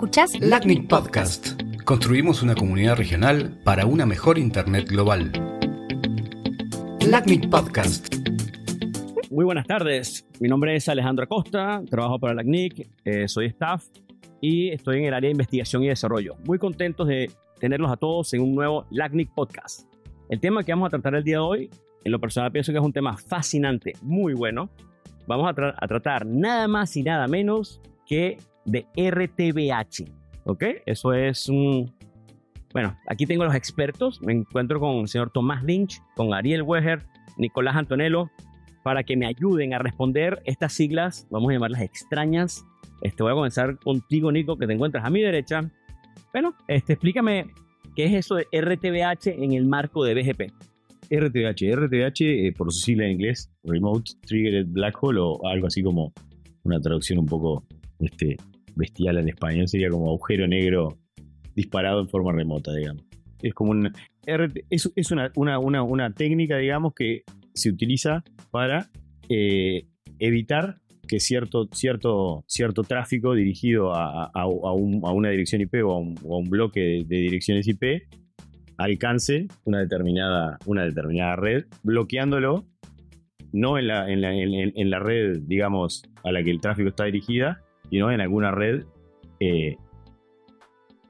Escuchas LACNIC Podcast. Construimos una comunidad regional para una mejor Internet global. LACNIC Podcast. Muy buenas tardes. Mi nombre es Alejandro Acosta. Trabajo para LACNIC. Eh, soy staff y estoy en el área de investigación y desarrollo. Muy contentos de tenerlos a todos en un nuevo LACNIC Podcast. El tema que vamos a tratar el día de hoy, en lo personal pienso que es un tema fascinante, muy bueno. Vamos a, a tratar nada más y nada menos que de RTBH. ¿Ok? Eso es un... Bueno, aquí tengo a los expertos. Me encuentro con el señor Tomás Lynch, con Ariel Weger, Nicolás Antonello, para que me ayuden a responder estas siglas, vamos a llamarlas extrañas. Este, voy a comenzar contigo, Nico, que te encuentras a mi derecha. Bueno, este, explícame qué es eso de RTBH en el marco de BGP. RTBH, RTBH eh, por su sigla en inglés, Remote Triggered Black Hole o algo así como una traducción un poco este, bestial en español sería como agujero negro disparado en forma remota, digamos. Es como un. Es, una, técnica, digamos, que se utiliza para eh, evitar que cierto, cierto, cierto tráfico dirigido a, una dirección IP o a un, bloque de, direcciones IP alcance una determinada, una determinada red, bloqueándolo no en la, en la red, digamos, a la que el tráfico está dirigida, ¿no? en alguna red eh,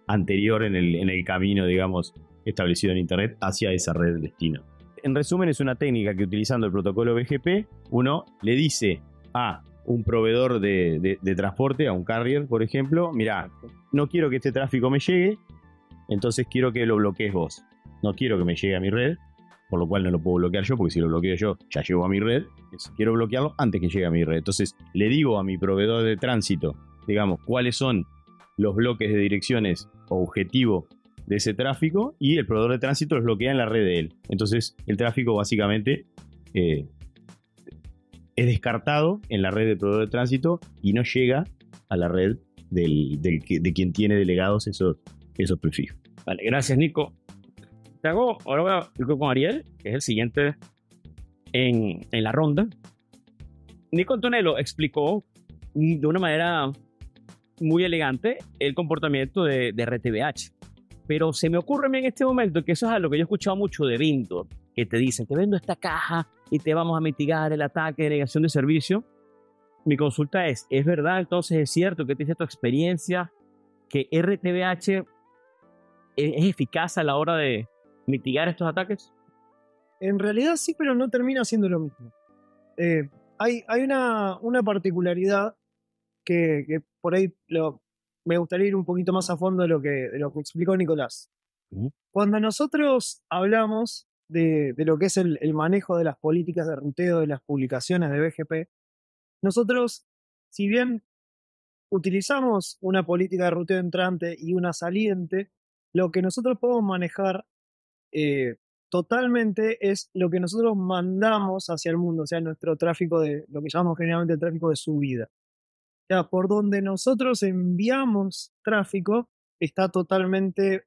anterior en el, camino, digamos, establecido en Internet hacia esa red destino. En resumen, es una técnica que utilizando el protocolo BGP, uno le dice a un proveedor de, de transporte, a un carrier, por ejemplo, mira, no quiero que este tráfico me llegue, entonces quiero que lo bloquees vos. No quiero que me llegue a mi red, por lo cual no lo puedo bloquear yo, porque si lo bloqueo yo ya llego a mi red, quiero bloquearlo antes que llegue a mi red. Entonces le digo a mi proveedor de tránsito, digamos, cuáles son los bloques de direcciones objetivo de ese tráfico y el proveedor de tránsito los bloquea en la red de él. Entonces el tráfico básicamente eh, es descartado en la red del proveedor de tránsito y no llega a la red de quien tiene delegados esos, esos prefijos. Vale, gracias Nico hago, ahora voy a ir con Ariel, que es el siguiente en, en la ronda. Nico Antonello explicó de una manera muy elegante el comportamiento de, RTBH. Pero se me ocurre a mí en este momento que eso es algo que yo he escuchado mucho de Vinto, que te dicen, te vendo esta caja y te vamos a mitigar el ataque de negación de servicio. Mi consulta es, ¿es verdad entonces, es cierto que te dice tu experiencia que RTBH es eficaz a la hora de, mitigar estos ataques? En realidad sí, pero no termina siendo lo mismo. Eh, hay, una, particularidad que, por ahí me gustaría ir un poquito más a fondo de lo que, explicó Nicolás. Cuando nosotros hablamos de, lo que es el, el, manejo de las políticas de ruteo de las publicaciones de BGP, nosotros, si bien utilizamos una política de ruteo entrante y una saliente, lo que nosotros podemos manejar eh, totalmente es lo que nosotros mandamos hacia el mundo, o sea, nuestro tráfico de, lo que llamamos generalmente el tráfico de subida. O sea, por donde nosotros enviamos tráfico, está totalmente,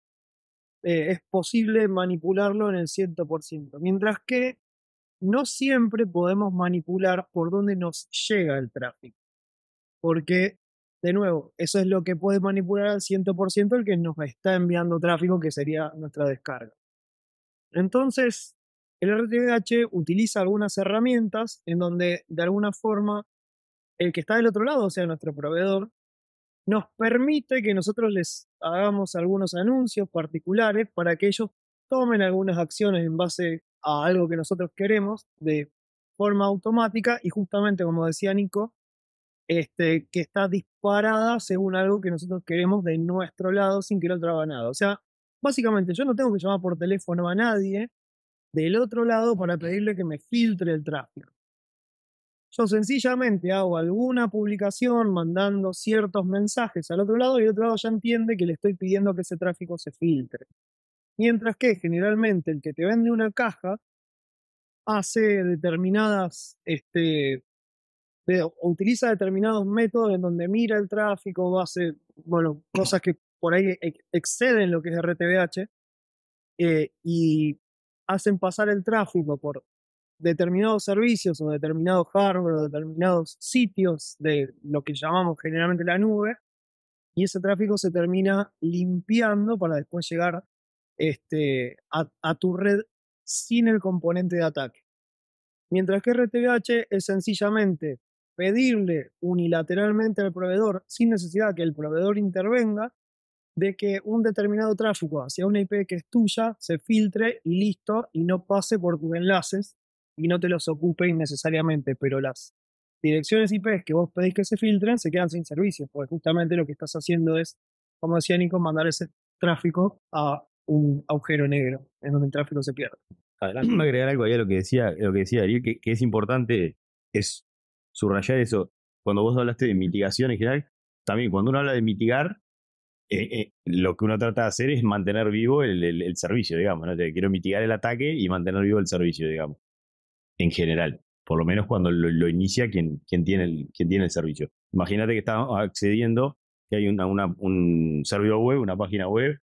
eh, es posible manipularlo en el 100%, mientras que no siempre podemos manipular por donde nos llega el tráfico, porque de nuevo, eso es lo que puede manipular al 100% el que nos está enviando tráfico, que sería nuestra descarga. Entonces, el RTH utiliza algunas herramientas en donde, de alguna forma, el que está del otro lado, o sea, nuestro proveedor, nos permite que nosotros les hagamos algunos anuncios particulares para que ellos tomen algunas acciones en base a algo que nosotros queremos de forma automática y justamente como decía Nico, este, que está disparada según algo que nosotros queremos de nuestro lado sin que lo otro nada. O sea, Básicamente, yo no tengo que llamar por teléfono a nadie del otro lado para pedirle que me filtre el tráfico. Yo sencillamente hago alguna publicación mandando ciertos mensajes al otro lado y el otro lado ya entiende que le estoy pidiendo que ese tráfico se filtre. Mientras que generalmente el que te vende una caja hace determinadas, este, utiliza determinados métodos en donde mira el tráfico, hace, bueno, cosas que por ahí e-, exceden lo que es RTBH eh, y hacen pasar el tráfico por determinados servicios o determinados hardware o determinados sitios de lo que llamamos generalmente la nube y ese tráfico se termina limpiando para después llegar este, a, a tu red sin el componente de ataque. Mientras que RTBH es sencillamente pedirle unilateralmente al proveedor, sin necesidad que el proveedor intervenga, de que un determinado tráfico hacia una IP que es tuya se filtre y listo y no pase por tus enlaces y no te los ocupe innecesariamente, pero las direcciones IP que vos pedís que se filtren se quedan sin servicio, porque justamente lo que estás haciendo es, como decía Nico, mandar ese tráfico a un agujero negro en donde el tráfico se pierde. Adelante, me agregar algo ahí a lo que decía, lo que decía que, es importante es subrayar eso. Cuando vos hablaste de mitigación en general, también cuando uno habla de mitigar, eh, lo que uno trata de hacer es mantener vivo el, servicio, digamos, ¿no? quiero mitigar el ataque y mantener vivo el servicio, digamos, en general. Por lo menos cuando lo, inicia quien, quien, tiene el, quien tiene el servicio. Imagínate que está accediendo, que hay una, un servidor web, una página web,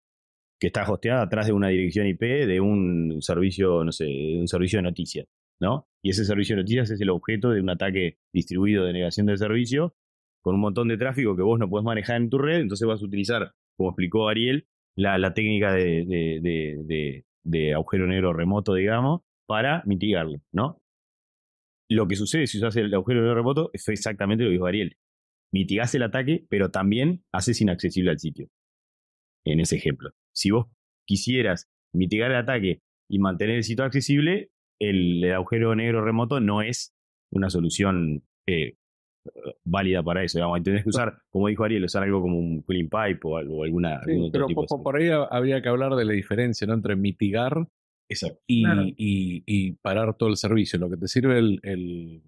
que está hosteada atrás de una dirección IP de un servicio, no sé, de un servicio de noticias, ¿no? Y ese servicio de noticias es el objeto de un ataque distribuido de negación de servicio con un montón de tráfico que vos no podés manejar en tu red, entonces vas a utilizar como explicó Ariel, la, técnica de, agujero negro remoto, digamos, para mitigarlo, ¿no? Lo que sucede si usas el agujero negro remoto es exactamente lo que dijo Ariel. Mitigás el ataque, pero también haces inaccesible al sitio. En ese ejemplo. Si vos quisieras mitigar el ataque y mantener el sitio accesible, el, agujero negro remoto no es una solución eh, válida para eso, digamos, tenés que usar, como dijo Ariel, usar algo como un clean pipe o alguna... pero por, ahí habría que hablar de la diferencia ¿no? entre mitigar y, parar todo el servicio. Lo que te sirve el,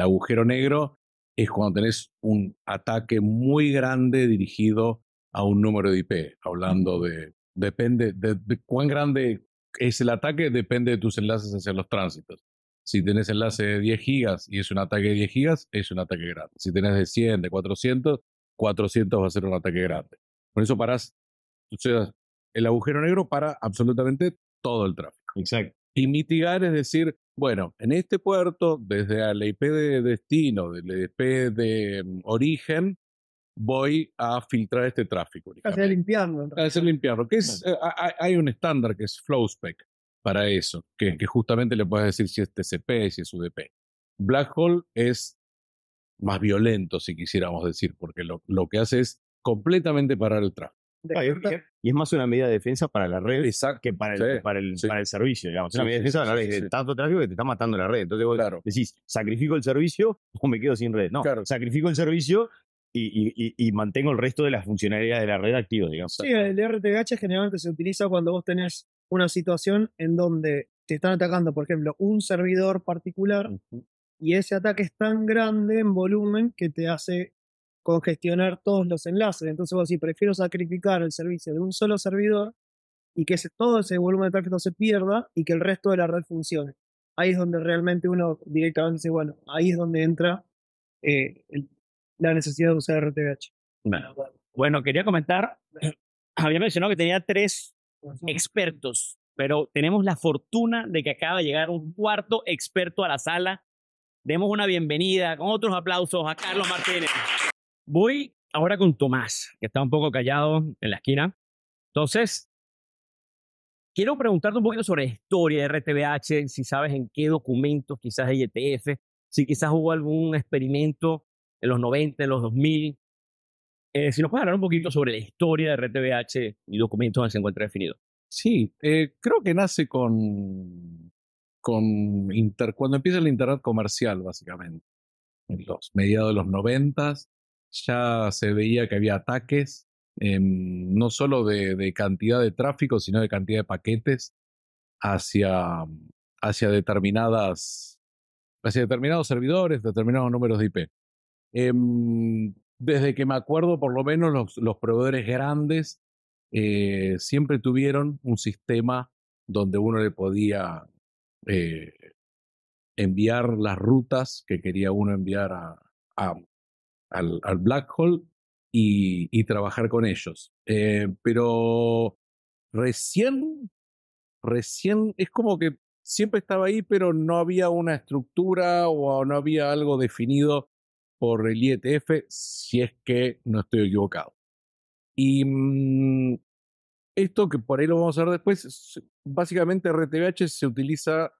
agujero negro es cuando tenés un ataque muy grande dirigido a un número de IP, hablando de, depende de, cuán grande es el ataque, depende de tus enlaces hacia los tránsitos. Si tenés enlace de 10 gigas y es un ataque de 10 gigas, es un ataque grande. Si tenés de 100, de 400, 400 va a ser un ataque grande. Por eso parás, o el agujero negro para absolutamente todo el tráfico. Exacto. Y mitigar es decir, bueno, en este puerto, desde la IP de destino, del IP de mm, origen, voy a filtrar este tráfico. A hacer limpiarlo. limpiarlo. Eh, hay un estándar que es FlowSpec, para eso, que, justamente le puedes decir si es TCP, si es UDP. Black Hole es más violento, si quisiéramos decir, porque lo, lo que hace es completamente parar el tráfico. Y es más una medida de defensa para la red que para el, servicio, digamos. Es una medida de defensa para la red. de Tanto tráfico que te está matando la red. Entonces decís, sacrifico el servicio o me quedo sin red. No, claro. sacrifico el servicio y, y, y, mantengo el resto de las funcionalidades de la red activo digamos. Sí, el RTH generalmente se utiliza cuando vos tenés una situación en donde te están atacando, por ejemplo, un servidor particular y ese ataque es tan grande en volumen que te hace congestionar todos los enlaces. Entonces vos decís, prefiero sacrificar el servicio de un solo servidor y que todo ese volumen de tráfico se pierda y que el resto de la red funcione. Ahí es donde realmente uno directamente dice, bueno, ahí es donde entra eh, la necesidad de usar RTVH. bueno, quería comentar, había mencionado que tenía tres expertos, pero tenemos la fortuna de que acaba de llegar un cuarto experto a la sala. Demos una bienvenida con otros aplausos a Carlos Martínez. Voy ahora con Tomás, que está un poco callado en la esquina. Entonces, quiero preguntarte un poquito sobre la historia de RTBH, si sabes en qué documentos, quizás de si quizás hubo algún experimento en los 90, en los 2000, eh, si nos puedes hablar un poquito sobre la historia de RTBH y documentos donde se encuentra definido. Sí, eh, creo que nace con, con inter, cuando empieza el Internet comercial, básicamente. En los mediados de los noventas ya se veía que había ataques, em, no solo de, cantidad de tráfico, sino de cantidad de paquetes hacia, hacia, determinadas, hacia determinados servidores, determinados números de IP. Eh, em, desde que me acuerdo, por lo menos los, proveedores grandes eh, siempre tuvieron un sistema donde uno le podía eh, enviar las rutas que quería uno enviar a, al, Black Hole y, trabajar con ellos. Eh, pero recién, recién, es como que siempre estaba ahí, pero no había una estructura o no había algo definido por el IETF, si es que no estoy equivocado. Y mm, esto que por ahí lo vamos a ver después, básicamente RTVH se utiliza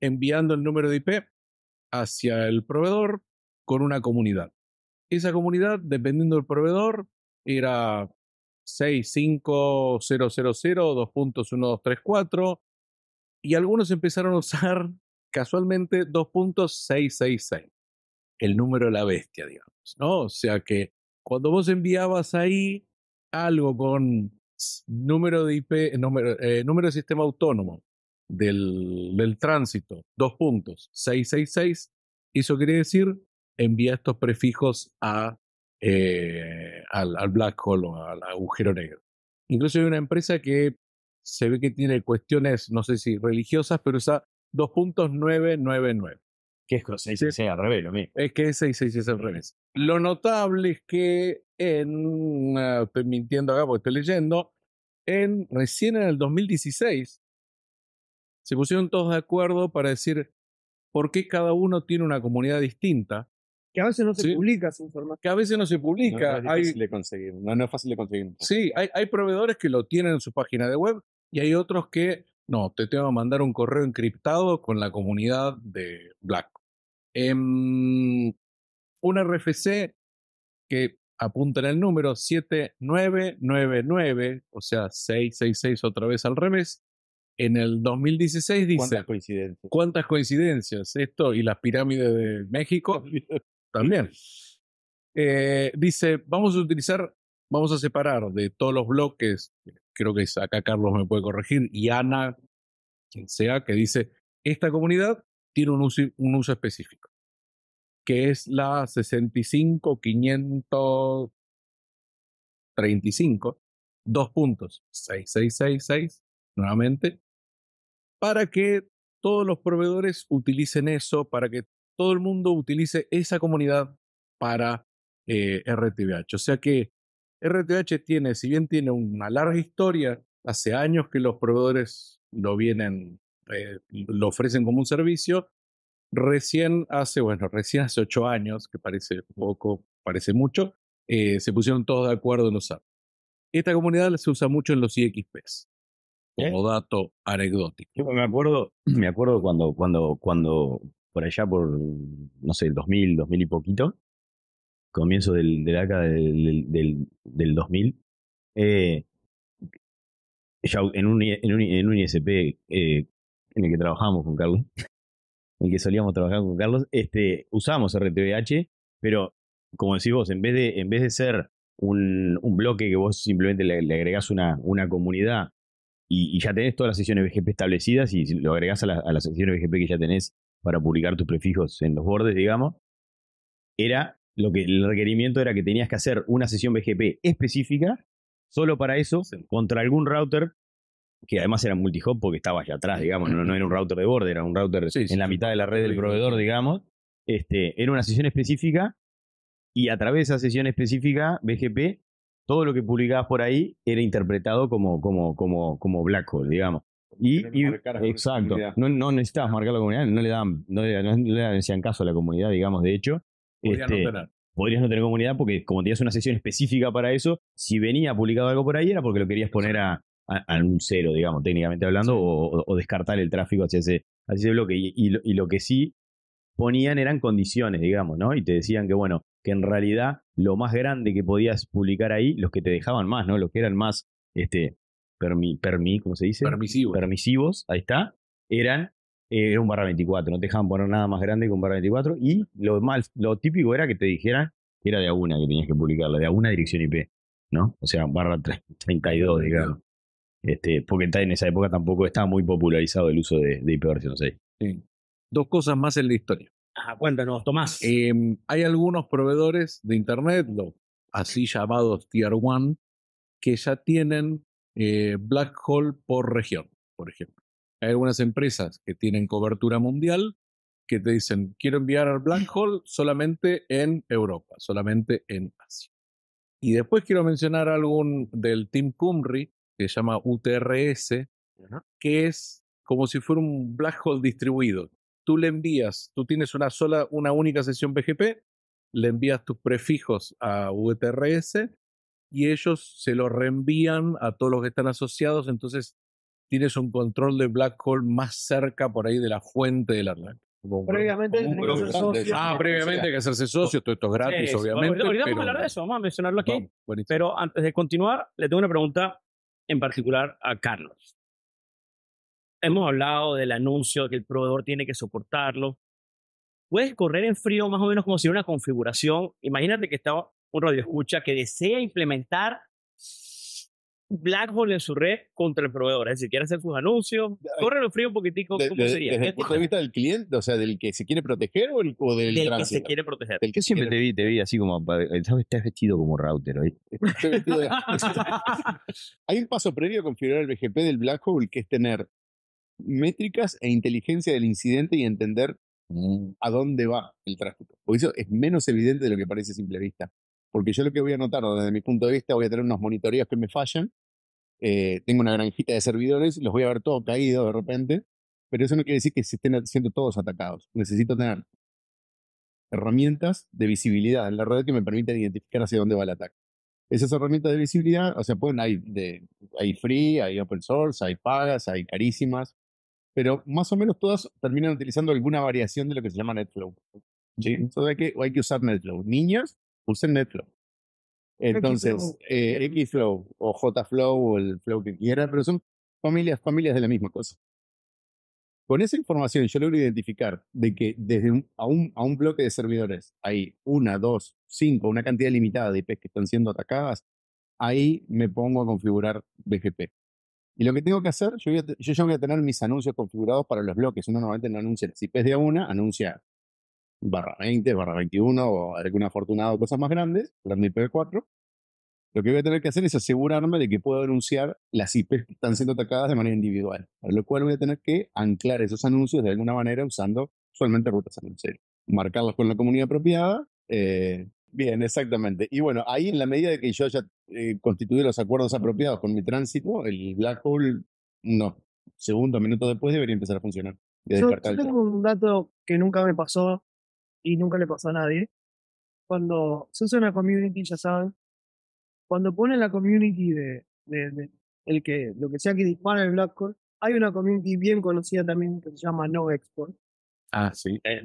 enviando el número de IP hacia el proveedor con una comunidad. Esa comunidad, dependiendo del proveedor, era 2.1234, y algunos empezaron a usar casualmente 2.666 el número de la bestia, digamos, ¿no? O sea que cuando vos enviabas ahí algo con número de IP, número, eh, número sistema autónomo del, tránsito, dos puntos, 666, eso quiere decir envía estos prefijos a, eh, al, al, black hole o al agujero negro. Incluso hay una empresa que se ve que tiene cuestiones, no sé si religiosas, pero usa 2.999. Que es 666 al revés, lo mismo. Es que es 666 al revés. Lo notable es que en, ah, estoy mintiendo acá porque estoy leyendo, en, recién en el 2016 se pusieron todos de acuerdo para decir por qué cada uno tiene una comunidad distinta. Que a veces no se publica esa información. Que a veces no se publica. No, es fácil de conseguir. No, es fácil de conseguir. Sí, hay, hay proveedores que lo tienen en su página de web y hay otros que no, te tengo que mandar un correo encriptado con la comunidad de Black Em, un RFC que apunta en el número 7999, o sea, 666 otra vez al revés, en el 2016 dice... ¿Cuántas coincidencias? ¿Cuántas coincidencias? Esto y las pirámides de México también. Eh, dice, vamos a utilizar, vamos a separar de todos los bloques, creo que acá Carlos me puede corregir, y Ana, quien sea, que dice, esta comunidad un uso, específico, que es la 65535, dos puntos, 6666, nuevamente, para que todos los proveedores utilicen eso, para que todo el mundo utilice esa comunidad para RTBH eh, RTVH. O sea que RTVH tiene, si bien tiene una larga historia, hace años que los proveedores lo vienen eh, lo ofrecen como un servicio. Recién hace, bueno, recién hace ocho años, que parece poco, parece mucho, eh, se pusieron todos de acuerdo en usar. Esta comunidad se usa mucho en los IXPs, ¿Eh? como dato anecdótico. Yo me acuerdo, me acuerdo cuando, cuando, cuando por allá por, no sé, el 2000, 2000 y poquito, comienzo del, del acá del, 2000, en un, en un, en ISP en el que trabajamos con Carlos, en el que solíamos trabajar con Carlos, este, usamos RTVH, pero como decís vos, en vez de, en vez de ser un, bloque que vos simplemente le, agregás una, una comunidad y, ya tenés todas las sesiones BGP establecidas y lo agregás a, la, a las sesiones BGP que ya tenés para publicar tus prefijos en los bordes, digamos, era lo que el requerimiento era que tenías que hacer una sesión BGP específica solo para eso, contra algún router que además era multihop porque estaba allá atrás, digamos, no, era un router de borde, era un router en la mitad de la red del proveedor, digamos. Este, era una sesión específica y a través de esa sesión específica, BGP, todo lo que publicabas por ahí era interpretado como, como, como, como black hole, digamos. Y, exacto, no, no necesitabas marcar la comunidad, no le daban, no le, hacían caso a la comunidad, digamos, de hecho. Podrías este, no tener comunidad porque como tenías una sesión específica para eso, si venía publicado algo por ahí era porque lo querías poner a, a, un cero, digamos, técnicamente hablando, o, descartar el tráfico hacia ese, bloque. Y, y, lo, que sí ponían eran condiciones, digamos, ¿no? Y te decían que, bueno, que en realidad lo más grande que podías publicar ahí, los que te dejaban más, ¿no? Los que eran más, este, permi, se dice? Permisivos. Permisivos, ahí está, eran eh, era un barra 24, no te dejaban poner nada más grande que un barra 24 y lo, más, lo típico era que te dijeran que era de alguna que tenías que publicarla, de alguna dirección IP, ¿no? O sea, barra 32, digamos. Este, porque en esa época tampoco estaba muy popularizado el uso de, de IPv6. Dos cosas más en la historia. Ah, cuéntanos, Tomás. Em, hay algunos proveedores de Internet, los así llamados Tier 1, que ya tienen eh, black hole por región, por ejemplo. Hay algunas empresas que tienen cobertura mundial que te dicen, quiero enviar al black hole solamente en Europa, solamente en Asia. Y después quiero mencionar algún del Team Cumry que se llama UTRS, que es como si fuera un black hole distribuido. Tú le envías, tú tienes una sola, una única sesión PGP, le envías tus prefijos a UTRS y ellos se los reenvían a todos los que están asociados, entonces tienes un control de black hole más cerca por ahí de la fuente del la Previamente, que socio. Ah, previamente hay que hacerse socio, todo esto es gratis, obviamente. vamos a hablar de eso, vamos a mencionarlo aquí. pero antes de continuar, le tengo una pregunta en particular a Carlos. Hemos hablado del anuncio que el proveedor tiene que soportarlo. Puedes correr en frío más o menos como si una configuración. Imagínate que está un radio escucha que desea implementar Black Hole en su red contra el proveedor. Es decir, quiere hacer sus anuncios. Eh, Corre lo frío un poquitico. ¿Cómo sería? ¿Desde el punto de vista del cliente? O sea, del que se quiere proteger o, el, o del, del que se quiere proteger. el que siempre te vi, te vi así como. Eh, ¿sabes? Estás vestido como router hoy. Hay un paso previo a configurar el BGP del Black Hole que es tener métricas e inteligencia del incidente y entender mm. a dónde va el tráfico. Porque eso es menos evidente de lo que parece a simple vista. Porque yo lo que voy a notar desde mi punto de vista, voy a tener unos monitoreos que me fallan eh, tengo una granjita de servidores, los voy a ver todos caídos de repente, pero eso no quiere decir que se estén siendo todos atacados. Necesito tener herramientas de visibilidad en la red que me permitan identificar hacia dónde va el ataque. Esas herramientas de visibilidad, o sea, pueden, hay, de, hay free, hay open source, hay pagas, hay carísimas, pero más o menos todas terminan utilizando alguna variación de lo que se llama NetFlow. Entonces hay que, hay que usar NetFlow. Niñas, usen NetFlow. Entonces, eh, Xflow o Jflow o el flow que quiera, pero son familias, familias de la misma cosa. Con esa información yo logro identificar de que desde un, a, un, a un bloque de servidores hay una, dos, cinco, una cantidad limitada de IPs que están siendo atacadas, ahí me pongo a configurar BGP. Y lo que tengo que hacer, yo, ya voy a tener mis anuncios configurados para los bloques. Uno normalmente no anuncia las IPs de a una, anuncia barra 20, barra 21 o algún afortunado, cosas más grandes, las IPv 4, lo que voy a tener que hacer es asegurarme de que puedo denunciar las IPs que están siendo atacadas de manera individual, para lo cual voy a tener que anclar esos anuncios de alguna manera usando solamente rutas anunciadas, marcarlos con la comunidad apropiada. Eh, bien, exactamente. Y bueno, ahí en la medida de que yo haya eh, constituido los acuerdos apropiados con mi tránsito, el black hole, no segundos, minutos después, debería empezar a funcionar. yo tengo un dato que nunca me pasó y nunca le pasó a nadie. Cuando se usa una community, ya saben, cuando ponen la community de, de, el que, lo que sea que dispara el Blackcore, hay una community bien conocida también que se llama No Export. Ah, sí. Eh,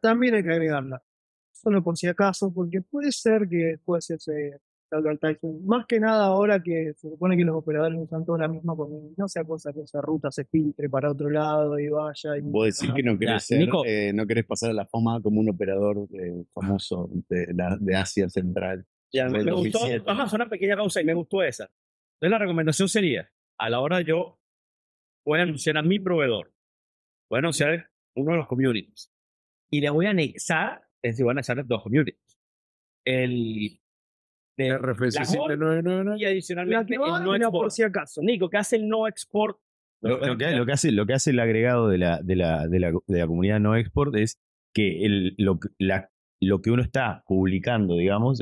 también hay que agregarla. Solo por si acaso, porque puede ser que después se eh, más que nada ahora que se supone que los operadores usan toda la misma no sea cosa que esa ruta se filtre para otro lado y vaya. Y... Vos que eh, no querés, pasar a la fama como un operador eh, famoso de, Asia Central. me gustó, vamos a una pequeña cosa y me gustó esa. Entonces la recomendación sería, a la hora yo voy a anunciar a mi proveedor, voy a anunciar uno de los communities y le voy a anexar, es decir, van a anexar dos communities. El de RFC y adicionalmente no export. por si acaso. Nico, ¿qué hace el no export? Lo, que, hace, lo que hace el agregado de la, de la, comunidad no export es que lo, lo que uno está publicando, digamos,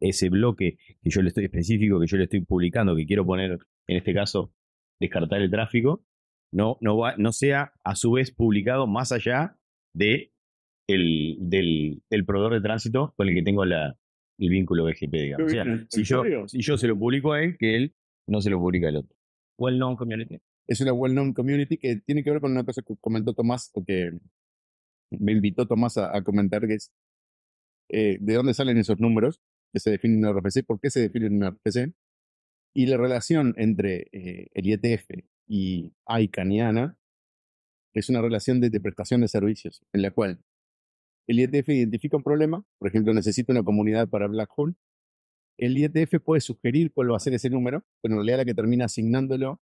ese bloque que yo le estoy específico, que yo le estoy publicando, que quiero poner, en este caso, descartar el tráfico, no, no, no sea a su vez publicado más allá de el, del proveedor de tránsito con el que tengo la, el vínculo BGP, digamos. O sea, si, yo, se lo publico a él, que él no se lo publica al otro. Well-known community. Es una well-known community que tiene que ver con una cosa que comentó Tomás, o que me invitó Tomás a, comentar, que es eh, de dónde salen esos números que se definen en un RPC, por qué se definen en un RPC, y la relación entre eh, el IETF y ICANN y ANA es una relación de prestación de servicios, en la cual el IETF identifica un problema, por ejemplo, necesita una comunidad para Black Hole. El IETF puede sugerir cuál va a ser ese número, pero en realidad la que termina asignándolo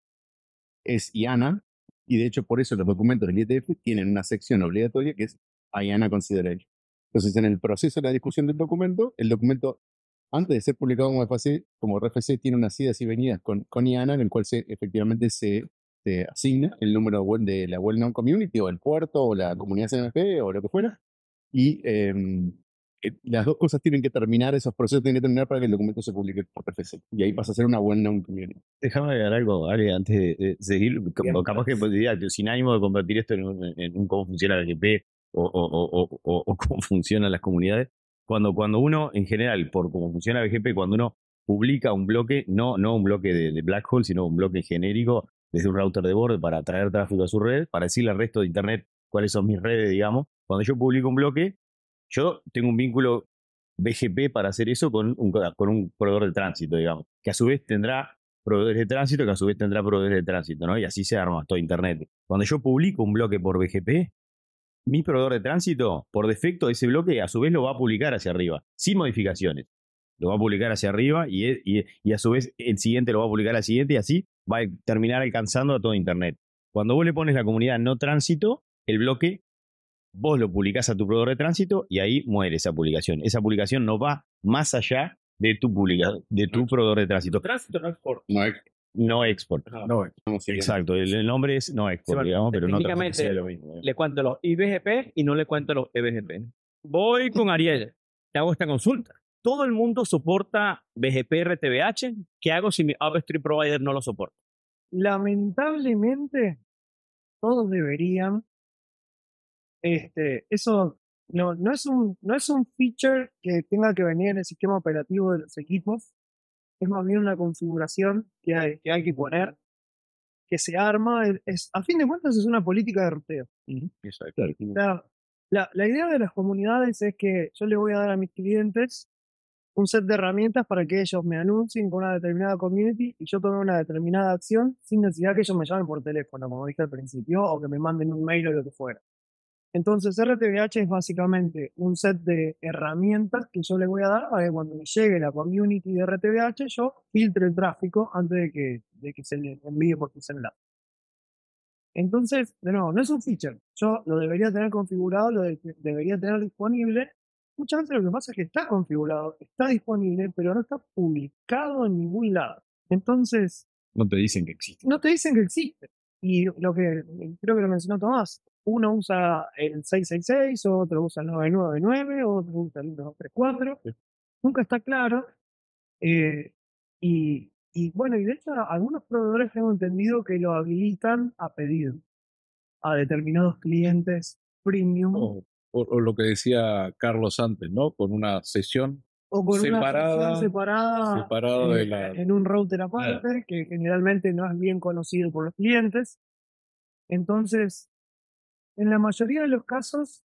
es IANA, y de hecho por eso los documentos del IETF tienen una sección obligatoria que es IANA Consideration. Entonces, en el proceso de la discusión del documento, el documento, antes de ser publicado como RFC, como RFC tiene unas idas y venidas con, con IANA, en el cual efectivamente se, asigna el número de la Well-Known Community, o el puerto, o la comunidad CNP, o lo que fuera, y em, eh, las dos cosas tienen que terminar, esos procesos tienen que terminar para que el documento se publique por Y ahí pasa a ser una buena opinión. Déjame agregar algo, Ale, antes de, seguir. capaz que sin ánimo de convertir esto en un, cómo funciona la GP o, o, cómo funcionan las comunidades. Cuando, cuando uno, en general, por cómo funciona BGP, cuando uno publica un bloque, no, no un bloque de, black hole, sino un bloque genérico desde un router de borde para traer tráfico a su red, para decirle al resto de Internet cuáles son mis redes, digamos, cuando yo publico un bloque, yo tengo un vínculo BGP para hacer eso con un, con un proveedor de tránsito, digamos, que a su vez tendrá proveedores de tránsito, que a su vez tendrá proveedores de tránsito, ¿no? Y así se arma todo Internet. Cuando yo publico un bloque por BGP, mi proveedor de tránsito, por defecto ese bloque, a su vez lo va a publicar hacia arriba, sin modificaciones. Lo va a publicar hacia arriba y a su vez el siguiente lo va a publicar al siguiente y así va a terminar alcanzando a todo Internet. Cuando vos le pones la comunidad no tránsito, el bloque vos lo publicás a tu proveedor de tránsito y ahí muere esa publicación. Esa publicación no va más allá de tu publica, de tu proveedor de tránsito. Tránsito no export. No, export. No, Exacto, el, nombre es no export, digamos, pero no eh. Le cuento los IBGP y no le cuento los EBGP. Voy con Ariel, te hago esta consulta. ¿Todo el mundo soporta BGP RTBH? ¿Qué hago si mi upstream Provider no lo soporta? Lamentablemente, todos deberían este, eso no, no, es un, no es un feature que tenga que venir en el sistema operativo de los equipos. Es más bien una configuración que hay que, poner, que se arma. Es, a fin de cuentas es una política de ruteo. la, la idea de las comunidades es que yo le voy a dar a mis clientes un set de herramientas para que ellos me anuncien con una determinada community y yo tome una determinada acción sin necesidad que ellos me llamen por teléfono, como dije al principio, o que me manden un mail o lo que fuera. Entonces, RTVH es básicamente un set de herramientas que yo le voy a dar a que cuando me llegue la community de RTVH, yo filtre el tráfico antes de que, de que se le envíe por tu celular. Entonces, de nuevo, no es un feature. Yo lo debería tener configurado, lo debería tener disponible. Muchas veces lo que pasa es que está configurado, está disponible, pero no está publicado en ningún lado. Entonces... No te dicen que existe. No te dicen que existe. Y lo que creo que lo mencionó Tomás, uno usa el 666, otro usa el 999, otro usa el 1234. Nunca está claro. Eh, y, bueno, y de hecho, algunos proveedores tengo entendido que lo habilitan a pedido a determinados clientes premium. Oh, o, lo que decía Carlos antes, ¿no? Con una sesión o separada, una eh, en, un router aparte, que generalmente no es bien conocido por los clientes. Entonces, en la mayoría de los casos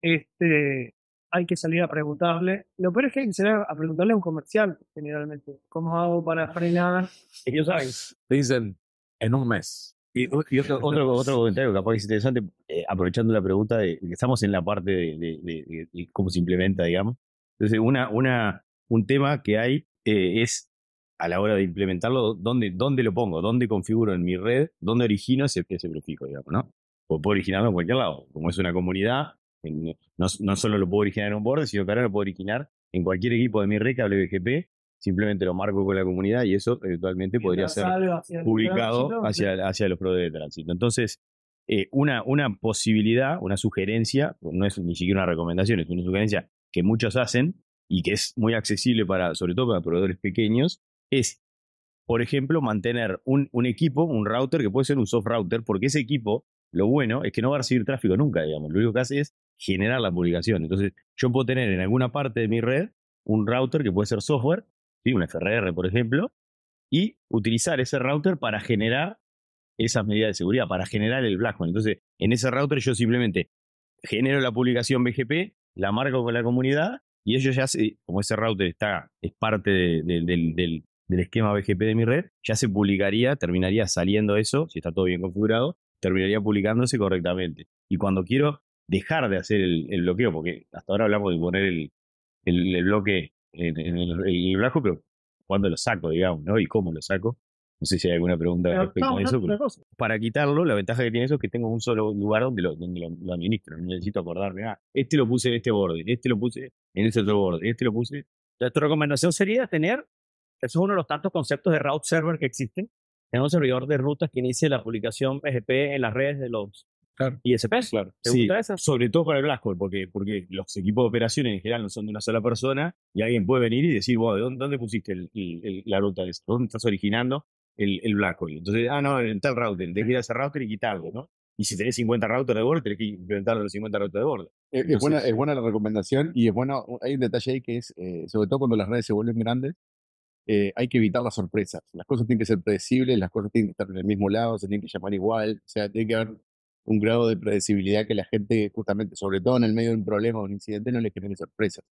este, hay que salir a preguntarle. Lo peor es que hay que salir a preguntarle a un comercial, generalmente. ¿Cómo hago para frenar? Ellos saben. Te dicen, en un mes. Y, otro, otro, comentario que es interesante, eh, aprovechando la pregunta, de, que estamos en la parte de, cómo se implementa, digamos. Entonces, una, una, un tema que hay eh, es a la hora de implementarlo, ¿dónde, ¿dónde lo pongo? ¿Dónde configuro en mi red? ¿Dónde origino ese, ese digamos, no? puedo originarlo en cualquier lado. Como es una comunidad, eh, no, no solo lo puedo originar en un borde, sino que ahora lo puedo originar en cualquier equipo de mi red cable BGP. Simplemente lo marco con la comunidad y eso eventualmente podría ser publicado hacia, hacia los proveedores de tránsito. Entonces, eh, una, una posibilidad, una sugerencia, no es ni siquiera una recomendación, es una sugerencia que muchos hacen y que es muy accesible para, sobre todo para proveedores pequeños, es, por ejemplo, mantener un equipo, un router que puede ser un soft router, porque ese equipo lo bueno es que no va a recibir tráfico nunca, digamos. Lo único que hace es generar la publicación. Entonces, yo puedo tener en alguna parte de mi red un router que puede ser software, ¿sí? un FRR, por ejemplo, y utilizar ese router para generar esas medidas de seguridad, para generar el Blackwell. Entonces, en ese router yo simplemente genero la publicación BGP, la marco con la comunidad, y ellos ya, como ese router está, es parte del esquema BGP de mi red, ya se publicaría, terminaría saliendo eso, si está todo bien configurado, terminaría publicándose correctamente. Y cuando quiero dejar de hacer el, bloqueo, porque hasta ahora hablamos de poner el, el, bloque en, el, blanco, pero cuando lo saco, digamos, ¿no? Y cómo lo saco. No sé si hay alguna pregunta respecto a eso. para quitarlo, la ventaja que tiene eso es que tengo un solo lugar donde lo, donde administro. No necesito acordarme, ah, este lo puse en este borde, este lo puse en ese otro borde, este lo puse. Entonces, tu recomendación sería tener, eso es uno de los tantos conceptos de route server que existen, tenemos un servidor de rutas que inicia la publicación PGP en las redes de los claro. ISPs. Claro. gusta esa? Sobre todo para el Blackboard, porque, porque los equipos de operaciones en general no son de una sola persona y alguien puede venir y decir, ¿de dónde, pusiste la ruta de esto? ¿Dónde estás originando el, el Entonces, ah, no, en tal router, que ir a ese router y quitarlo, ¿no? Y si tenés 50 routers de borde, tenés que implementar los 50 routers de borde. Eh, es, buena, es buena la recomendación y es bueno, hay un detalle ahí que es, eh, sobre todo cuando las redes se vuelven grandes, eh, hay que evitar las sorpresas. Las cosas tienen que ser predecibles, las cosas tienen que estar en el mismo lado, se tienen que llamar igual, o sea, tiene que haber un grado de predecibilidad que la gente, justamente, sobre todo en el medio de un problema o un incidente, no le genere sorpresas.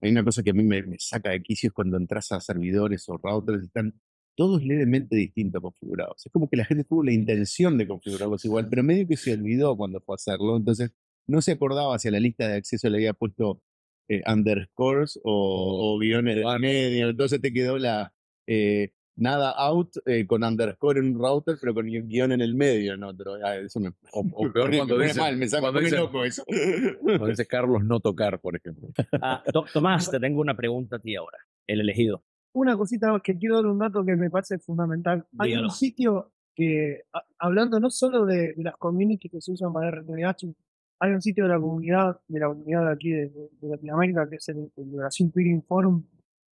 Hay una cosa que a mí me, saca de quicio es cuando entras a servidores o routers y están todos levemente distintos configurados. Es como que la gente tuvo la intención de configurarlos igual, pero medio que se olvidó cuando fue a hacerlo, entonces no se acordaba si a la lista de acceso le había puesto eh, underscores o, oh, o en el medio. Entonces te quedó la eh, nada out eh, con underscore en un router, pero con guión en el medio en otro. Ah, o, peor cuando mal, me eso. Cuando dice Carlos no tocar, por ejemplo. Ah, Tomás, te tengo una pregunta a ti ahora, el elegido. Una cosita que quiero dar un dato que me parece fundamental. Hay un sitio que, hablando no solo de, las communities que se usan para RTVH, hay un sitio de la comunidad, de la comunidad de aquí de, Latinoamérica, que es el, Brasil Peering Forum,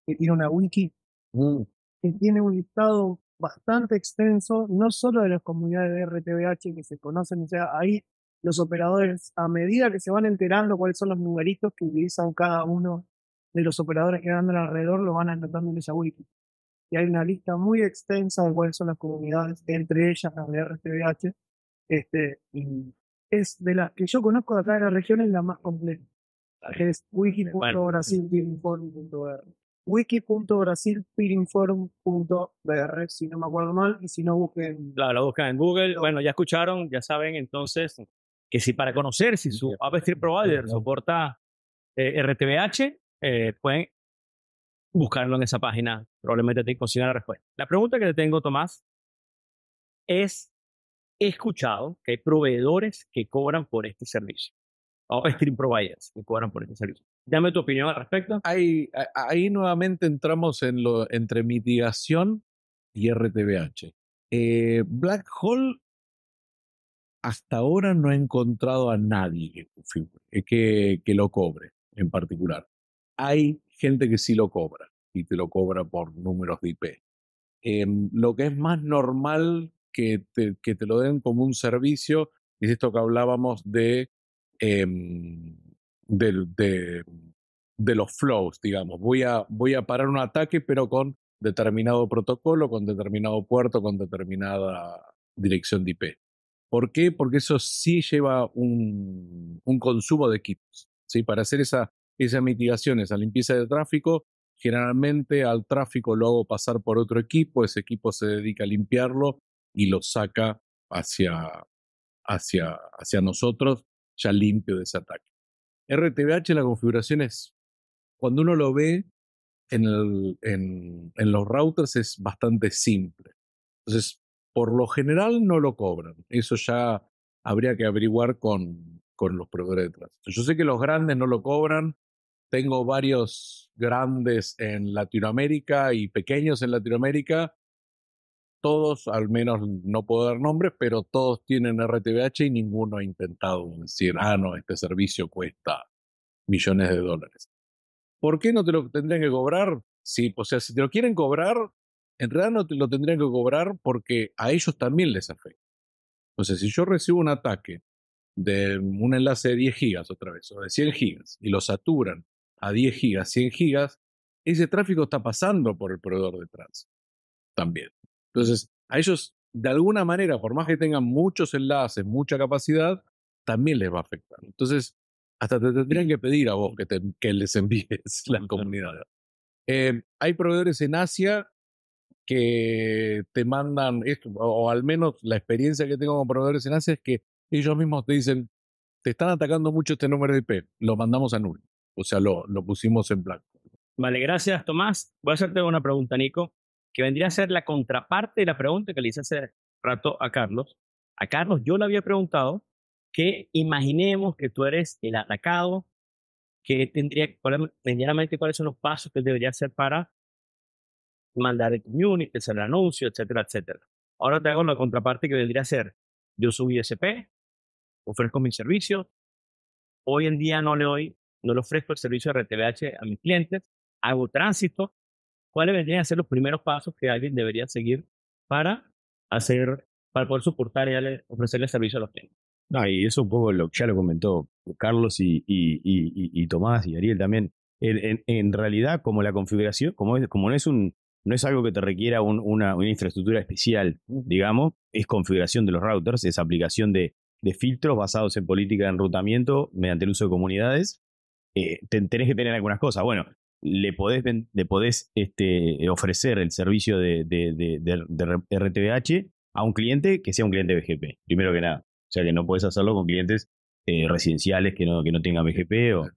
que tiene una wiki, mm. que tiene un listado bastante extenso, no solo de las comunidades de RTBH que se conocen, o sea, ahí los operadores, a medida que se van enterando cuáles son los numeritos que utilizan cada uno de los operadores que andan alrededor, lo van anotando en esa wiki. Y hay una lista muy extensa de cuáles son las comunidades, entre ellas las de RTBH, este, y es de las que yo conozco de acá de la región, es la más completa. Que es wiki.brasilpirinforum.br. wiki.brasilpirinforum.br, si no me acuerdo mal, y si no busquen. Claro, la buscan en Google. Bueno, ya escucharon, ya saben entonces que si para conocer si su app provider soporta RTBH, eh, eh, pueden buscarlo en esa página. Probablemente te consigan la respuesta. La pregunta que te tengo, Tomás, es he escuchado que hay proveedores que cobran por este servicio. O stream providers que cobran por este servicio. Dame tu opinión al respecto. Ahí, ahí nuevamente entramos en lo entre mitigación y RTBH. Eh, Black Hole hasta ahora no ha encontrado a nadie eh, que, que, lo cobre en particular. Hay gente que sí lo cobra y te lo cobra por números de IP. Em, lo que es más normal que te, lo den como un servicio. Es esto que hablábamos em, de, de, los flows, digamos. Voy a, voy a parar un ataque, pero con determinado protocolo, con determinado puerto, con determinada dirección de IP. ¿Por qué? Porque eso sí lleva un, consumo de equipos. ¿sí? Para hacer esa, esa mitigación, esa limpieza de tráfico, generalmente al tráfico lo hago pasar por otro equipo, ese equipo se dedica a limpiarlo y lo saca hacia, hacia, hacia nosotros ya limpio de ese ataque. RTBH, la configuración es, cuando uno lo ve en, en, los routers es bastante simple. Entonces, por lo general no lo cobran. Eso ya habría que averiguar con, con los proveedores de tránsito. Yo sé que los grandes no lo cobran. Tengo varios grandes en Latinoamérica y pequeños en Latinoamérica todos, al menos no puedo dar nombres, pero todos tienen RTVH y ninguno ha intentado decir, ah, no, este servicio cuesta millones de dólares. ¿Por qué no te lo tendrían que cobrar? Si, o sea, si te lo quieren cobrar, en realidad no te lo tendrían que cobrar porque a ellos también les afecta. Entonces, si yo recibo un ataque de un enlace de 10 gigas otra vez, o de 100 gigas, y lo saturan a 10 gigas, 100 gigas, ese tráfico está pasando por el proveedor de tránsito también. Entonces, a ellos, de alguna manera, por más que tengan muchos enlaces, mucha capacidad, también les va a afectar. Entonces, hasta te tendrían que pedir a vos que, que les envíes la comunidad. Eh, hay proveedores en Asia que te mandan, esto, o al menos la experiencia que tengo con proveedores en Asia es que ellos mismos te dicen, te están atacando mucho este número de IP, lo mandamos a nulo. O sea, lo, lo pusimos en blanco. Vale, gracias Tomás. Voy a hacerte una pregunta, Nico que vendría a ser la contraparte de la pregunta que le hice hace rato a Carlos. A Carlos yo le había preguntado que imaginemos que tú eres el atacado, que tendría, medianamente cuáles son los pasos que debería hacer para mandar el community, hacer el anuncio, etcétera, etcétera. Ahora te hago la contraparte que vendría a ser, yo soy ISP, ofrezco mi servicio, hoy en día no le doy, no le ofrezco el servicio de RTVH a mis clientes, hago tránsito, cuáles vendrían a ser los primeros pasos que alguien debería seguir para hacer, para poder soportar y ofrecerle servicio a los clientes. y eso un poco lo, ya lo comentó Carlos y, Tomás y Ariel también. En, realidad, como la configuración, como, es, como no es un no es algo que te requiera una, infraestructura especial, digamos, es configuración de los routers, es aplicación de, filtros basados en política de enrutamiento mediante el uso de comunidades. Eh, tenés que tener algunas cosas. Bueno, le podés, le podés este, ofrecer el servicio de, de, RTVH a un cliente que sea un cliente BGP, primero que nada. O sea que no podés hacerlo con clientes eh, residenciales que no, que no tengan BGP. O, es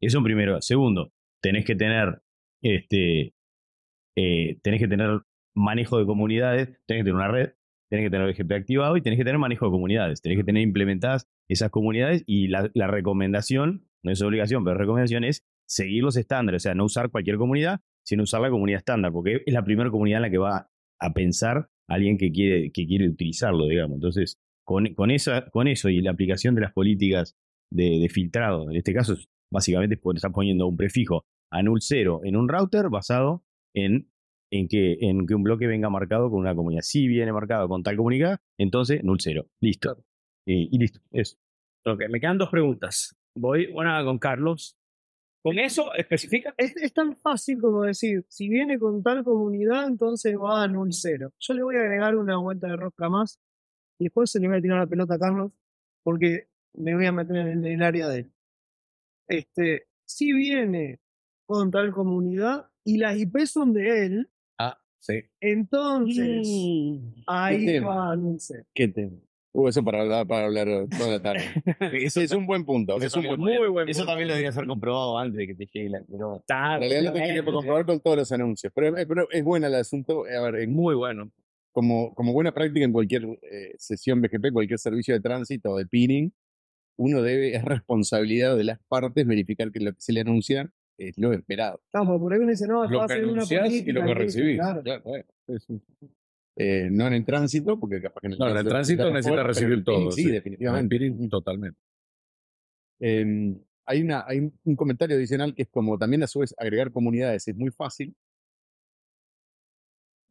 Eso primero. Segundo, tenés que tener este, eh, tenés que tener manejo de comunidades, tenés que tener una red, tenés que tener BGP activado y tenés que tener manejo de comunidades, tenés que tener implementadas esas comunidades y la, la recomendación, no es obligación, pero recomendación es seguir los estándares, o sea, no usar cualquier comunidad, sino usar la comunidad estándar, porque es la primera comunidad en la que va a pensar alguien que quiere, que quiere utilizarlo, digamos. Entonces, con, con, con eso y la aplicación de las políticas de, filtrado, en este caso, básicamente están poniendo un prefijo a null cero en un router basado en, en, que, en que un bloque venga marcado con una comunidad. Si viene marcado con tal comunidad, entonces null cero Listo. y listo, eso. Ok, me quedan dos preguntas. Voy una con Carlos, con eso especifica. Es, tan fácil como decir, si viene con tal comunidad, entonces va a un cero. Yo le voy a agregar una vuelta de rosca más y después se le voy a tirar la pelota a Carlos porque me voy a meter en el área de él. Este, si viene con tal comunidad y las IP son de él, ah, sí. entonces mm. ahí va a un cero. ¿Qué tema? Uh, eso para hablar, toda la tarde. Eso es un buen punto. Eso es un muy buen Eso también lo debería ser comprobado antes de que te llegue la. está, en realidad lo que comprobar con todos los anuncios. Pero, eh, es bueno el asunto. A ver, es muy bueno. Como, buena práctica en cualquier eh, sesión BGP, cualquier servicio de tránsito o de peering, uno debe, es responsabilidad de las partes verificar que lo que se le anuncia es lo esperado. Estamos, por ahí uno dice, no, lo que va a ser una política. y lo que recibís. Claro. un, eh, no en el tránsito, porque capaz que no, en el tránsito necesita recibir todo. Sí, definitivamente. Mm, totalmente. Em, hay, una, hay un comentario adicional que es como también a su vez agregar comunidades. Es muy fácil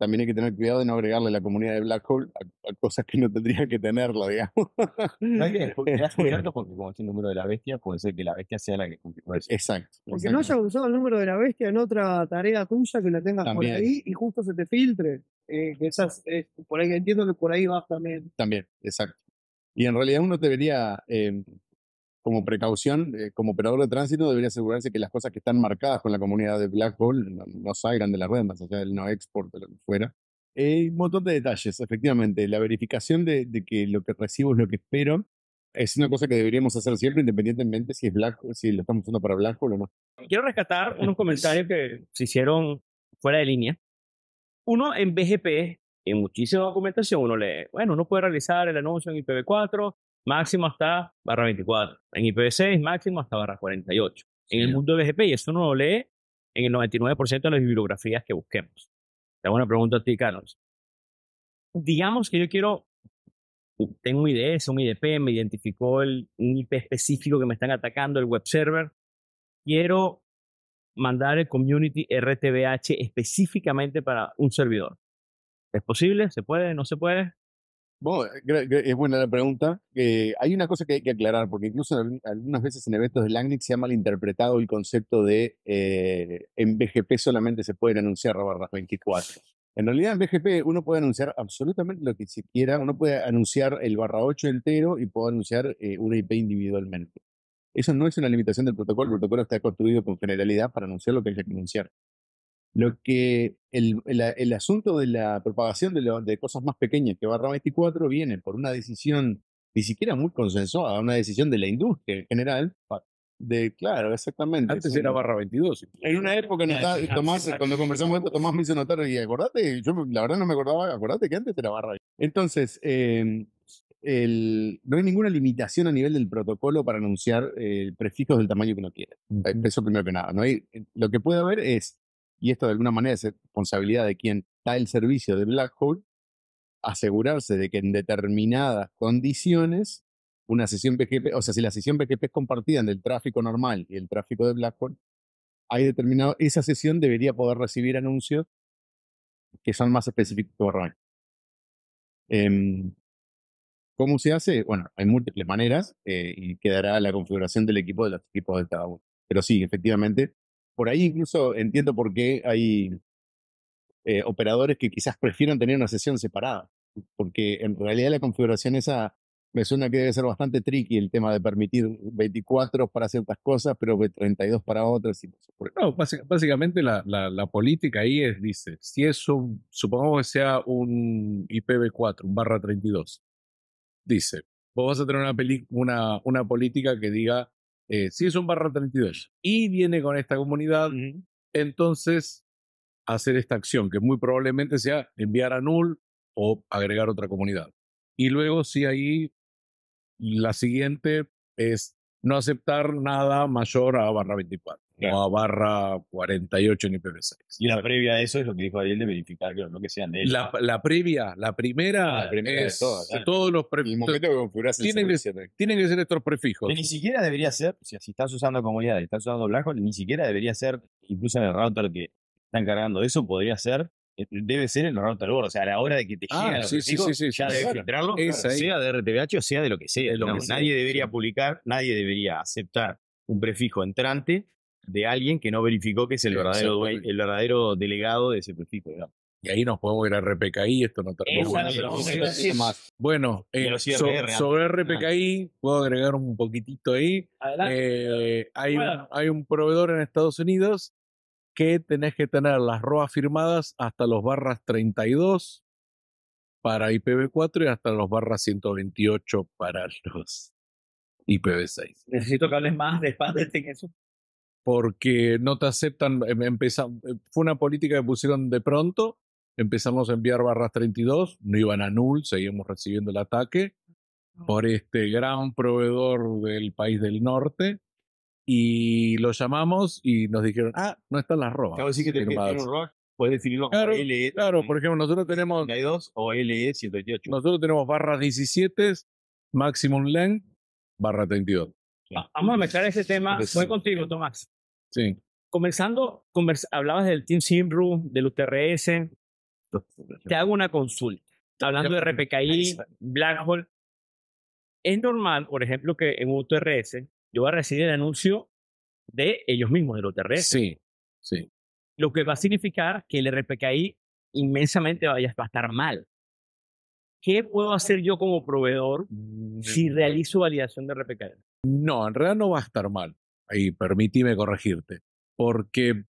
también hay que tener cuidado de no agregarle la comunidad de Black Hole a, cosas que no tendría que tenerlo, digamos. No hay que porque como es el número de la bestia, puede ser que la bestia sea la que Exacto. Porque no haya usado el número de la bestia en otra tarea tuya que la tengas por ahí y justo se te filtre. Eh, esas, eh, por ahí, entiendo que por ahí vas también. También, exacto. Y en realidad uno debería, em, como precaución, eh, como operador de tránsito, debería asegurarse que las cosas que están marcadas con la comunidad de Black Hole no, salgan de la red, o sea, el no export, lo que fuera. Hay eh, un montón de detalles, efectivamente. La verificación de, que lo que recibo es lo que espero es una cosa que deberíamos hacer siempre, independientemente si es Black si lo estamos usando para Black Hole o no. Quiero rescatar unos comentarios que se hicieron fuera de línea. Uno, en BGP, en muchísima documentación, uno le, bueno, uno puede realizar el anuncio en IPv4, máximo hasta barra 24. En IPv6, máximo hasta barra 48. En el mundo de BGP, y eso no lo lee en el 99% de las bibliografías que busquemos. Te hago una pregunta a ti, Carlos. Digamos que yo quiero, tengo un IDS, e, un IDP, me identificó el, un IP específico que me están atacando, el web server. Quiero mandar el community RTBH específicamente para un servidor. ¿Es posible? ¿Se puede? ¿No se puede? Bueno, eh, es buena la pregunta. Eh, hay una cosa que hay que aclarar, porque incluso algunas veces en eventos de Langnick se ha malinterpretado el concepto de eh, en BGP solamente se pueden anunciar barras 24. En realidad en BGP uno puede anunciar absolutamente lo que se quiera, uno puede anunciar el barra 8 entero y puede anunciar una IP individualmente. Eso no es una limitación del protocolo, el protocolo está construido con generalidad para anunciar lo que haya que anunciar. Lo que el, asunto de la propagación de, cosas más pequeñas que barra 24 viene por una decisión ni siquiera muy consensuada, una decisión de la industria en general, de, claro, exactamente. Antes era barra 22. En una época, cuando conversamos esto, Tomás me hizo notar y acordate, yo la verdad no me acordaba, acordate que antes era barra Entonces, em, no hay ninguna limitación a nivel del protocolo para anunciar eh, prefijos del tamaño que uno quiere. Eh, eso primero que nada. ¿no? Hay, eh, lo que puede haber es y esto de alguna manera es responsabilidad de quien da el servicio de Black Hole, asegurarse de que en determinadas condiciones una sesión BGP, o sea, si la sesión PGP es compartida entre el tráfico normal y el tráfico de Black Hole, hay determinado, esa sesión debería poder recibir anuncios que son más específicos que un em, ¿Cómo se hace? Bueno, hay múltiples maneras eh, y quedará la configuración del equipo de los equipos de cada Pero sí, efectivamente, por ahí incluso entiendo por qué hay eh, operadores que quizás prefieren tener una sesión separada, porque en realidad la configuración esa me suena que debe ser bastante tricky el tema de permitir 24 para ciertas cosas, pero 32 para otras. no, básicamente la, política ahí es, dice, si eso supongamos que sea un IPv4, un barra 32, dice, vos vas a tener una, una, una política que diga eh, si es un barra 32. Y viene con esta comunidad. Entonces, hacer esta acción, que muy probablemente sea enviar a null o agregar otra comunidad. Y luego, si ahí la siguiente es no aceptar nada mayor a barra 24 o a barra 48 en IPv6. Y la previa de eso es lo que dijo Ariel de verificar que lo sean La, la previa, la primera, ah, la primera es todos los prefijos. Tienen, tienen, que ser estos prefijos. ni siquiera debería ser, si estás usando comunidad y estás usando blanco, ni siquiera debería ser, incluso en el router que están cargando eso, podría ser eh, debe ser el router board, o sea, a la hora de que te ah, sí, ya debe filtrarlo, sea de RTBH o sea de lo que sea. nadie debería publicar, nadie debería aceptar un prefijo entrante de alguien que no verificó que es el, verdadero, el verdadero delegado de ese principio. Y ahí nos podemos ir a RPKI, esto no termina. más. Bueno, eh, sobre RPKI, puedo agregar un poquitito ahí. Eh, hay, hay un proveedor en Estados Unidos que tenés que tener las ROAs firmadas hasta los barras 32 para IPv4 y hasta los barras 128 para los IPv6. Necesito que hables más de, de este eso porque no te aceptan, em, eh, fue una política que pusieron de pronto, empezamos a enviar barras 32, no iban a null, seguimos recibiendo el ataque por este gran proveedor del país del norte y lo llamamos y nos dijeron, ah, no están las robas. Claro, que puedes definirlo claro, e Claro, por ejemplo, nosotros e tenemos... 32 o LE Nosotros tenemos barras 17, maximum length, barra 32. Ah, vamos a mezclar ese tema. Voy contigo, Tomás. Sí. Comenzando, hablabas del Team Simru, del UTRS. Te hago una consulta. Hablando de mm, RPKI, Black Es normal, por ejemplo, que en UTRS yo voy a recibir el anuncio de ellos mismos, del UTRS. Sí, sí. Lo que va a significar que el RPKI inmensamente va a estar mal. ¿Qué puedo hacer yo como proveedor mm, si eh. realizo validación de RPKI? No, en realidad no va a estar mal. Ahí, permíteme corregirte. Porque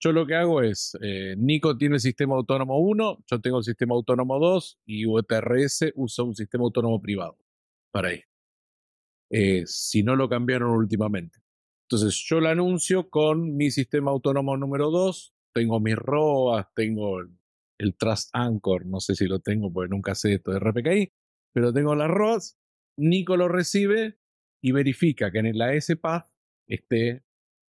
yo lo que hago es, eh, Nico tiene el sistema autónomo 1, yo tengo el sistema autónomo 2 y UTRS usa un sistema autónomo privado para esto. Eh, si no lo cambiaron últimamente. Entonces yo lo anuncio con mi sistema autónomo número 2, tengo mis ROAS, tengo el, Trust Anchor, no sé si lo tengo porque nunca sé esto de RPKI, pero tengo las ROAS, Nico lo recibe y verifica que en la s esté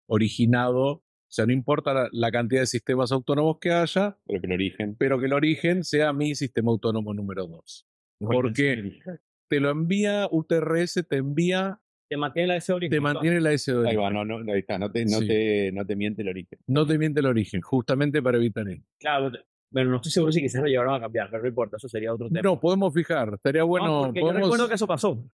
originado o sea, no importa la, cantidad de sistemas autónomos que haya, pero que el origen, pero que el origen sea mi sistema autónomo número 2. Porque te lo envía UTRS, te envía... Te mantiene la S origen. Te mantiene la S origen. Ahí va, no, no, ahí está, no te, no, te, no te miente el origen. No te miente el origen, justamente para evitar eso. Claro, pero no estoy seguro si quizás lo llevaron a cambiar, pero no importa, eso sería otro tema. No, podemos fijar, estaría bueno... No, porque yo recuerdo que eso pasó,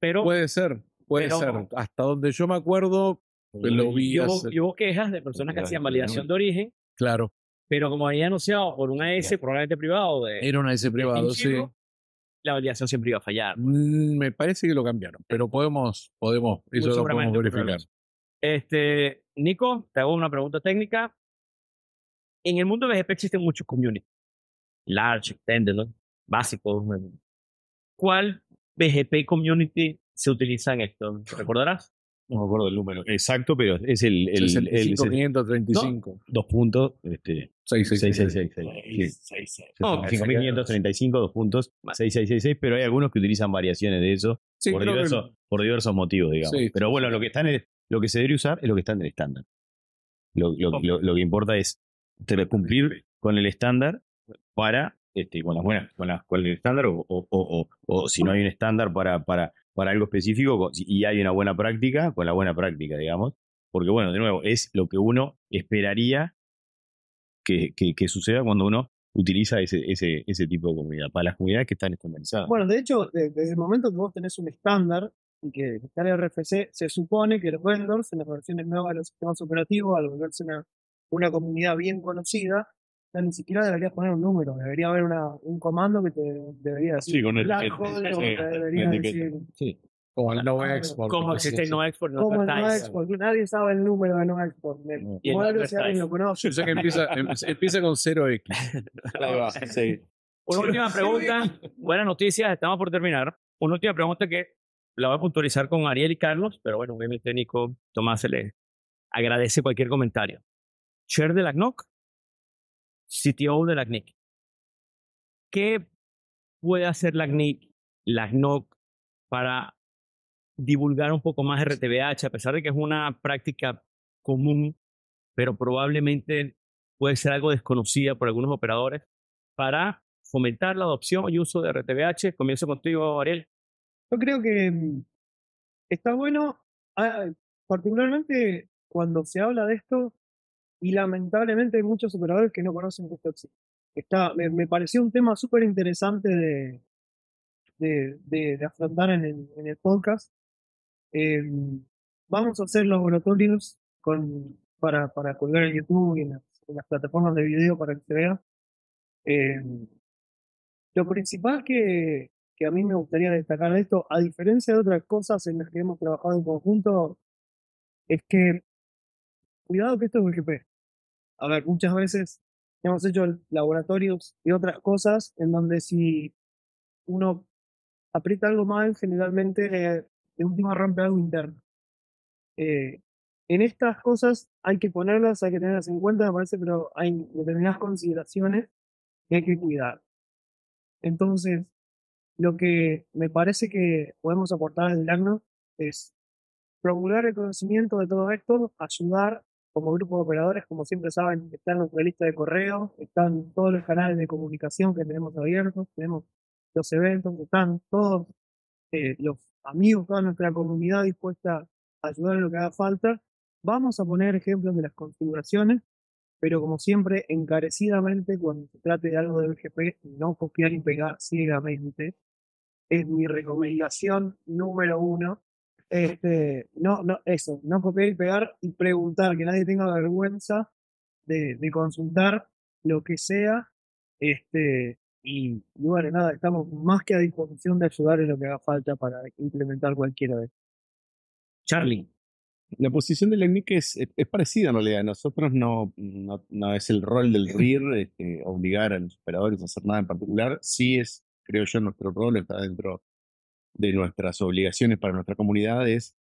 pero... Puede ser, Puede ser. Hasta donde yo me acuerdo, pues lo vi. hubo quejas de personas que hacían validación de origen. Claro. Pero como había anunciado por un AS probablemente privado Era un AS privado, sí. La validación siempre iba a fallar. Pues. Mm, me parece que lo cambiaron, eh, pero podemos, podemos, eso lo podemos verificar. Este, Nico, te hago una pregunta técnica. En el mundo de BGP existen muchos communities. Large, extended, ¿no? básicos. ¿Cuál BGP community se utilizan en esto. ¿Recordarás? No me acuerdo el número exacto, pero es el. el, el, dos puntos. Este, 666. 5535, dos puntos. 6666, pero hay algunos que utilizan variaciones de eso por, diversos, por diversos motivos, digamos. pero bueno, lo que, está en lo que se debe usar es lo que está en el estándar. Lo, que importa es cumplir con el estándar para. Este, con las buenas, con, las, el estándar, o, o, o si no hay un estándar para, para para algo específico y hay una buena práctica, con la buena práctica, digamos. Porque bueno, de nuevo, es lo que uno esperaría que, suceda cuando uno utiliza ese, ese, ese tipo de comunidad, para las comunidades que están estandarizadas. Bueno, de hecho, desde el momento que vos tenés un estándar y que está el RFC, se supone que los vendors en las versiones nuevas de los sistemas operativos, al volverse una comunidad bien conocida, ni siquiera deberías poner un número, debería haber un comando que te debería decir. Sí, con el Black que Sí. Como el no ah, export. Como existe no export. No no export. Nadie sabe el número de no export. Cómo lo O sea que empieza, em, con 0x. Ahí va, sí. Una última pregunta. Buenas noticias, estamos por terminar. Una última pregunta que la voy a puntualizar con Ariel y Carlos, pero bueno, obviamente Nico Tomás se le agradece cualquier comentario. share de la CNOC CTO de la CNIC. ¿Qué puede hacer la CNIC, la CNOC, para divulgar un poco más RTBH, a pesar de que es una práctica común, pero probablemente puede ser algo desconocida por algunos operadores, para fomentar la adopción y uso de RTBH? Comienzo contigo, Ariel. Yo creo que mm, está bueno, ah, ah, particularmente cuando se habla de esto, y lamentablemente hay muchos operadores que no conocen esto Está, me, pareció un tema súper interesante de, de, de, afrontar en el, en el podcast. Eh, vamos a hacer laboratorios con, para, para colgar en YouTube y en las, las plataformas de video para que se vea. Eh, lo principal que, que a mí me gustaría destacar de esto, a diferencia de otras cosas en las que hemos trabajado en conjunto, es que cuidado que esto es pues, PGP. A ver, muchas veces hemos hecho laboratorios y otras cosas en donde si uno aprieta algo mal, generalmente de última rompe algo interno. Eh, en estas cosas hay que ponerlas, hay que tenerlas en cuenta, me parece, pero hay determinadas consideraciones que hay que cuidar. Entonces, lo que me parece que podemos aportar desde el ACNO es procurar el conocimiento de todo esto, ayudar como grupo de operadores, como siempre saben, están nuestra lista de correo, están todos los canales de comunicación que tenemos abiertos, tenemos los eventos, están todos eh, los amigos, toda nuestra comunidad dispuesta a ayudar en lo que haga falta. Vamos a poner ejemplos de las configuraciones, pero como siempre, encarecidamente, cuando se trate de algo de BGP, no copiar y pegar ciegamente. Es mi recomendación número uno. Este, no, no, eso, no copiar y pegar y preguntar, que nadie tenga vergüenza de, consultar lo que sea. Este, y, bueno, nada, estamos más que a disposición de ayudar en lo que haga falta para implementar cualquiera de Charlie. La posición del ENIC es, es, parecida en realidad. Nosotros no, no, no es el rol del RIR este, obligar a los operadores a hacer nada en particular. Sí es, creo yo, nuestro rol, está dentro de nuestras obligaciones para nuestra comunidad es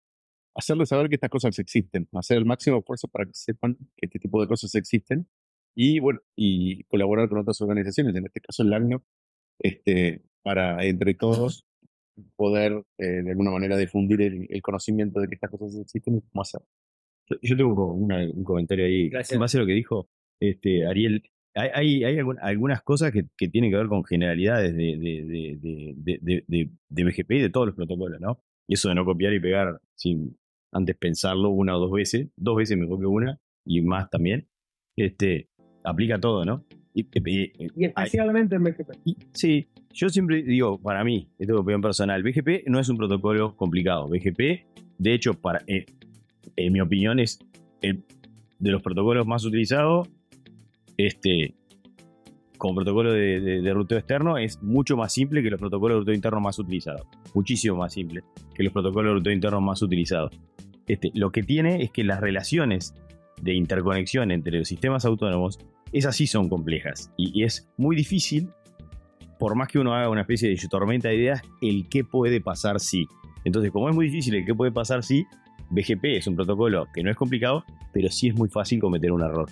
hacerles saber que estas cosas existen, hacer el máximo esfuerzo para que sepan que este tipo de cosas existen y, bueno, y colaborar con otras organizaciones, en este caso el año este, para entre todos poder eh, de alguna manera difundir el, conocimiento de que estas cosas existen y cómo hacer. Yo tengo un comentario ahí, en base a lo que dijo este, Ariel, hay, algunas cosas que, tienen que ver con generalidades de, BGP y de todos los protocolos, ¿no? Y eso de no copiar y pegar sin antes pensarlo una o dos veces, dos veces me copio una y más también, este, aplica todo, ¿no? Y, especialmente en BGP. sí, yo siempre digo, para mí, esto es opinión personal, BGP no es un protocolo complicado. BGP, de hecho, para, eh, en mi opinión, es de los protocolos más utilizados este, como protocolo de, ruteo externo es mucho más simple que los protocolos de ruteo interno más utilizados. Muchísimo más simple que los protocolos de ruteo interno más utilizados. Este, lo que tiene es que las relaciones de interconexión entre los sistemas autónomos, esas sí son complejas. Y, y es muy difícil, por más que uno haga una especie de tormenta de ideas, el qué puede pasar si. Entonces, como es muy difícil el qué puede pasar si, BGP es un protocolo que no es complicado, pero sí es muy fácil cometer un error.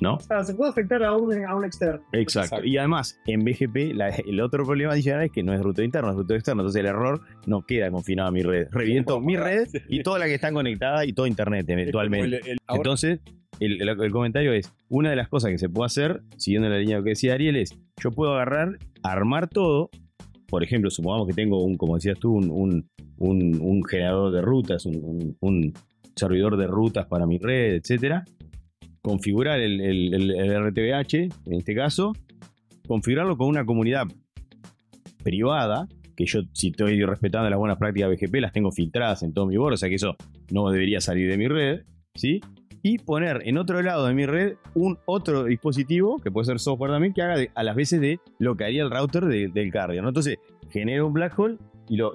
¿no? se puede afectar a un, externo. Exacto. Y además, en BGP, el otro problema adicional es que no es ruta interna es ruta externo. Entonces el error no queda confinado a mi red. Reviento mi red y toda la que están conectadas y todo Internet eventualmente. Este, Entonces, el, comentario es, una de las cosas que se puede hacer, siguiendo la línea lo que decía Ariel, es, yo puedo agarrar, armar todo, por ejemplo, supongamos que tengo un, como decías tú, un, un generador de rutas, un, servidor de rutas para mi red, etcétera, configurar el, el, en este caso, configurarlo con una comunidad privada, que yo si estoy respetando las buenas prácticas BGP, las tengo filtradas en todo mi borde, o sea que eso no debería salir de mi red, ¿sí? Y poner en otro lado de mi red un otro dispositivo, que puede ser software también, que haga a las veces de lo que haría el router del cardio, ¿no? Entonces, genero un black hole y lo,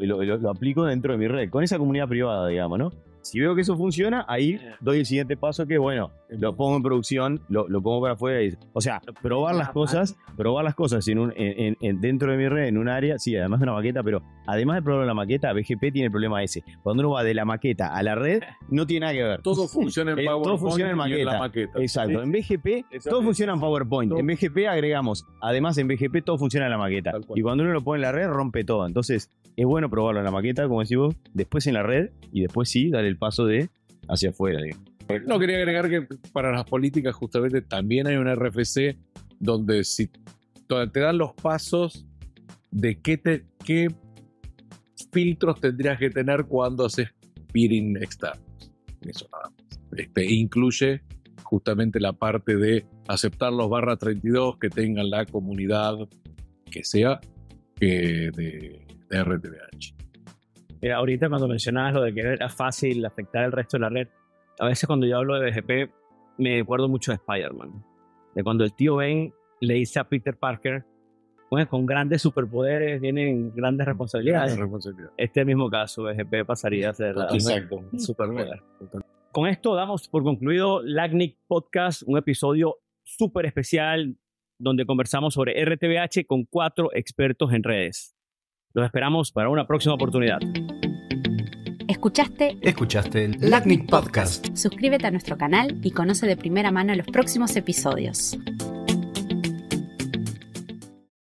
aplico dentro de mi red, con esa comunidad privada, digamos, ¿no? Si veo que eso funciona, ahí doy el siguiente paso que, bueno, lo pongo en producción, lo, pongo para afuera. Y, o sea, probar las cosas, probar las cosas en dentro de mi red, en un área, sí, además de una maqueta, pero además de probar la maqueta, BGP tiene el problema ese. Cuando uno va de la maqueta a la red, no tiene nada que ver. Todo funciona en eh, PowerPoint. todo funciona en, maqueta. la maqueta. Exacto. En BGP, todo funciona en PowerPoint. En BGP agregamos, además en BGP todo funciona en la maqueta. Y cuando uno lo pone en la red, rompe todo. Entonces, es bueno probarlo en la maqueta, como decimos después en la red y después sí, dale paso de hacia afuera. No quería agregar que para las políticas justamente también hay un RFC donde si te dan los pasos de qué, te, qué filtros tendrías que tener cuando haces peering externos. Eso nada más. Este, e incluye justamente la parte de aceptar los barra 32 que tengan la comunidad que sea de, de RTBH ahorita cuando mencionabas lo de que era fácil afectar el resto de la red, a veces cuando yo hablo de BGP me acuerdo mucho de Spider-Man. De cuando el tío Ben le dice a Peter Parker, con grandes superpoderes vienen grandes responsabilidades. Este mismo caso, BGP pasaría a ser la Exacto. superpoder. Con esto damos por concluido LACNIC Podcast, un episodio súper especial donde conversamos sobre RTBH con cuatro expertos en redes. Los esperamos para una próxima oportunidad. Escuchaste. Escuchaste el LACNIC Podcast. Suscríbete a nuestro canal y conoce de primera mano los próximos episodios.